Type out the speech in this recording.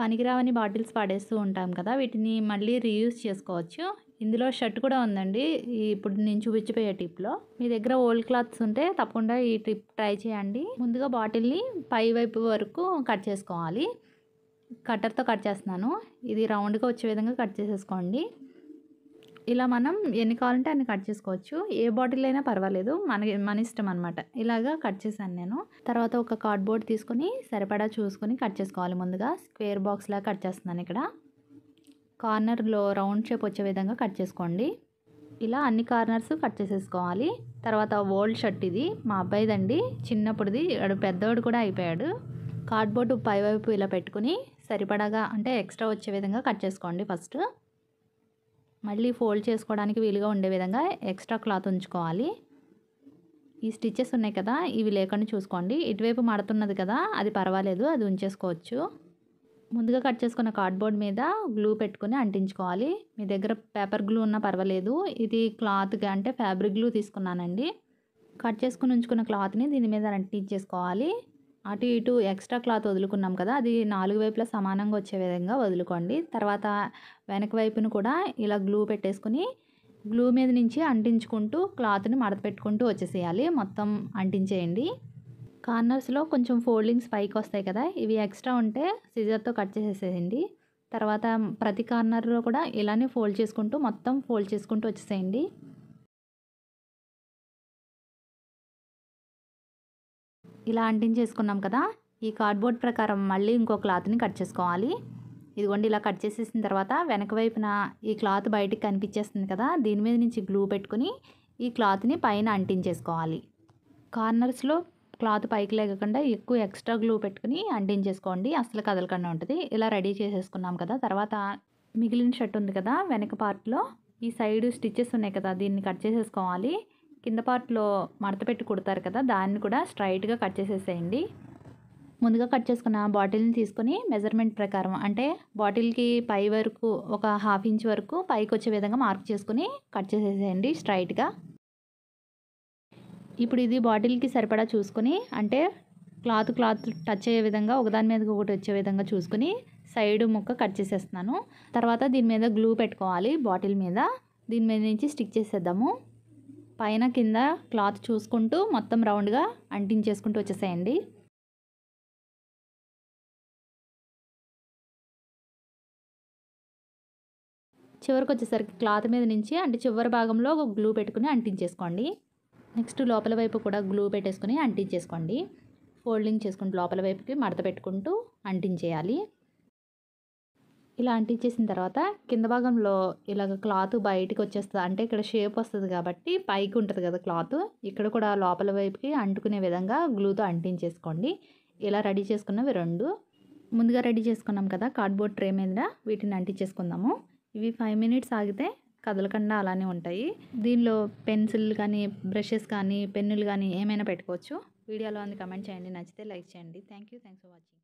పనికిరావని bottles పడేస్తూ ఉంటాం కదా వీటిని మళ్ళీ రీయూజ్ చేసుకోవచ్చు ఇందులో షర్ట్ కూడా ఉందండి ఇప్పుడు నేను చూపించిపోయే టిప్లో మీ దగ్గర ఓల్డ్ క్లాత్స్ ఉంటే తప్పకుండా ఈ టిప్ ట్రై చేయండి ముందుగా బాటిల్ని పై వైపు వరకు కట్ చేసుకోవాలి కట్టర్తో కట్ చేస్తున్నాను ఇది రౌండ్గా వచ్చే విధంగా కట్ చేసేసుకోండి ఇలా మనం ఎన్ని కావాలంటే అన్ని కట్ చేసుకోవచ్చు ఏ బాటిల్ అయినా పర్వాలేదు మన మన ఇష్టం అనమాట ఇలాగా కట్ చేశాను నేను తర్వాత ఒక కార్డ్బోర్డ్ తీసుకొని సరిపడా చూసుకొని కట్ చేసుకోవాలి ముందుగా స్క్వేర్ బాక్స్లా కట్ చేస్తున్నాను ఇక్కడ కార్నర్లో రౌండ్ షేప్ వచ్చే విధంగా కట్ చేసుకోండి ఇలా అన్ని కార్నర్స్ కట్ చేసేసుకోవాలి తర్వాత ఓల్డ్ షర్ట్ ఇది మా అబ్బాయిదండి చిన్నప్పుడుది వాడు పెద్దవాడు కూడా అయిపోయాడు కార్డ్బోర్డు పైవైపు ఇలా పెట్టుకుని సరిపడాగా అంటే ఎక్స్ట్రా వచ్చే విధంగా కట్ చేసుకోండి ఫస్ట్ మళ్ళీ ఫోల్డ్ చేసుకోవడానికి వీలుగా ఉండే విధంగా ఎక్స్ట్రా క్లాత్ ఉంచుకోవాలి ఈ స్టిచ్చెస్ ఉన్నాయి కదా ఇవి లేకుండా చూసుకోండి ఇటువైపు మడుతున్నది కదా అది పర్వాలేదు అది ఉంచేసుకోవచ్చు ముందుగా కట్ చేసుకున్న కార్డ్బోర్డ్ మీద గ్లూ పెట్టుకుని అంటించుకోవాలి మీ దగ్గర పేపర్ గ్లూ ఉన్నా పర్వాలేదు ఇది క్లాత్గా అంటే ఫ్యాబ్రిక్ గ్లూ తీసుకున్నానండి కట్ చేసుకుని ఉంచుకున్న క్లాత్ని దీని మీద అంటించేసుకోవాలి అటు ఇటు ఎక్స్ట్రా క్లాత్ వదులుకున్నాం కదా అది నాలుగు వైపులా సమానంగా వచ్చే విధంగా వదులుకోండి తర్వాత వెనక వైపును కూడా ఇలా గ్లూ పెట్టేసుకుని గ్లూ మీద నుంచి అంటించుకుంటూ క్లాత్ని మడత పెట్టుకుంటూ వచ్చేసేయాలి మొత్తం అంటించేయండి కార్నర్స్లో కొంచెం ఫోల్డింగ్స్ పైకి వస్తాయి కదా ఇవి ఎక్స్ట్రా ఉంటే సిజర్తో కట్ చేసేసేయండి తర్వాత ప్రతి కార్నర్లో కూడా ఇలానే ఫోల్డ్ చేసుకుంటూ మొత్తం ఫోల్డ్ చేసుకుంటూ వచ్చేసేయండి ఇలా అంటించేసుకున్నాం కదా ఈ కార్డ్బోర్డ్ ప్రకారం మళ్ళీ ఇంకో క్లాత్ని కట్ చేసుకోవాలి ఇదిగోండి ఇలా కట్ చేసేసిన తర్వాత వెనక వైపున ఈ క్లాత్ బయటికి కనిపించేస్తుంది కదా దీని మీద నుంచి గ్లూ పెట్టుకుని ఈ క్లాత్ని పైన అంటించేసుకోవాలి కార్నర్స్లో క్లాత్ పైకి లేకుండా ఎక్కువ ఎక్స్ట్రా గ్లూ పెట్టుకుని అంటించేసుకోండి అసలు కదలకుండా ఉంటుంది ఇలా రెడీ చేసేసుకున్నాం కదా తర్వాత మిగిలిన షర్ట్ ఉంది కదా వెనక పార్ట్లో ఈ సైడ్ స్టిచ్చెస్ ఉన్నాయి కదా దీన్ని కట్ చేసేసుకోవాలి కింద పార్ట్లో మడత పెట్టి కుడతారు కదా దాన్ని కూడా స్ట్రైట్గా కట్ చేసేసేయండి ముందుగా కట్ చేసుకున్న బాటిల్ని తీసుకొని మెజర్మెంట్ ప్రకారం అంటే బాటిల్కి పై వరకు ఒక హాఫ్ ఇంచ్ వరకు పైకి వచ్చే విధంగా మార్క్ చేసుకుని కట్ చేసేసేయండి స్ట్రైట్గా ఇప్పుడు ఇది బాటిల్కి సరిపడా చూసుకొని అంటే క్లాత్ క్లాత్ టచ్ అయ్యే విధంగా ఒకదాని మీద ఒకటి వచ్చే విధంగా చూసుకుని సైడ్ ముక్క కట్ చేసేస్తున్నాను తర్వాత దీని మీద గ్లూ పెట్టుకోవాలి బాటిల్ మీద దీని మీద నుంచి స్టిక్ చేసేద్దాము పైన కింద క్లాత్ చూసుకుంటూ మొత్తం రౌండ్గా అంటించేసుకుంటూ వచ్చేసేయండి చివరికి వచ్చేసరికి క్లాత్ మీద నుంచి అంటే చివరి భాగంలో ఒక గ్లూ పెట్టుకుని అంటించేసుకోండి నెక్స్ట్ లోపల వైపు కూడా గ్లూ పెట్టేసుకుని అంటించేసుకోండి ఫోల్డింగ్ చేసుకుంటూ లోపల వైపుకి మడత పెట్టుకుంటూ అంటించేయాలి ఇలా అంటించేసిన తర్వాత కింద భాగంలో ఇలాగ క్లాత్ బయటికి వచ్చేస్తుంది అంటే ఇక్కడ షేప్ వస్తుంది కాబట్టి పైకి ఉంటుంది కదా క్లాత్ ఇక్కడ కూడా లోపల వైపుకి అంటుకునే విధంగా గ్లూతో అంటించేసుకోండి ఇలా రెడీ చేసుకున్నవి రెండు ముందుగా రెడీ చేసుకున్నాం కదా కార్డ్బోర్డ్ ట్రే మీద వీటిని అంటించేసుకుందాము ఇవి ఫైవ్ మినిట్స్ ఆగితే కదలకుండా అలానే ఉంటాయి దీనిలో పెన్సిల్ కానీ బ్రషెస్ కానీ పెన్నులు కానీ ఏమైనా పెట్టుకోవచ్చు వీడియోలో అందు కమెంట్ చేయండి నచ్చితే లైక్ చేయండి thank you thanks for watching